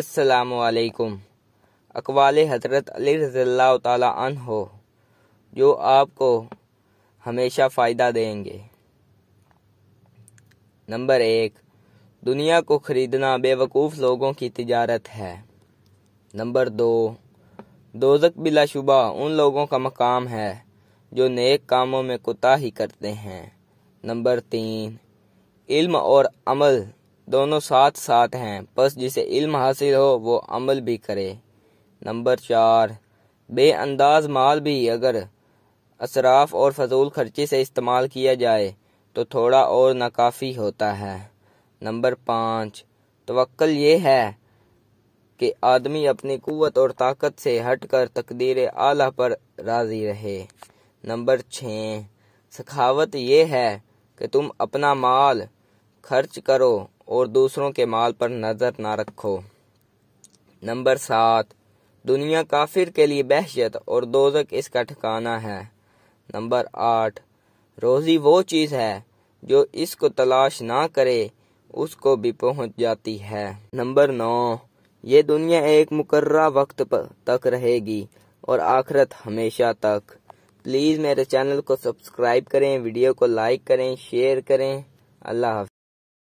असलकुम अकवाल हजरत अली रज़ल्ला तन हो जो आपको हमेशा फ़ायदा देंगे नंबर एक दुनिया को ख़रीदना बेवकूफ़ लोगों की तजारत है नंबर दो दोजक बिलाशुबा उन लोगों का मकाम है जो नेक कामों में कुताही करते हैं नंबर तीन इल्म और अमल दोनों साथ साथ हैं बस जिसे इल्म हासिल हो वो अमल भी करे नंबर चार बेअंदाज माल भी अगर असराफ और फजूल खर्चे से इस्तेमाल किया जाए तो थोड़ा और नाकाफ़ी होता है नंबर पाँच तवक्ल ये है कि आदमी अपनी कुत और ताकत से हटकर तकदीर आला पर राज़ी रहे नंबर छः सखावत यह है कि तुम अपना माल खर्च करो और दूसरों के माल पर नज़र ना रखो नंबर सात दुनिया काफिर के लिए बहशत और दोजक इसका ठिकाना है नंबर आठ रोज़ी वो चीज़ है जो इसको तलाश ना करे उसको भी पहुंच जाती है नंबर नौ ये दुनिया एक मुकर्रा वक्त पर तक रहेगी और आखिरत हमेशा तक प्लीज़ मेरे चैनल को सब्सक्राइब करें वीडियो को लाइक करें शेयर करें अल्लाह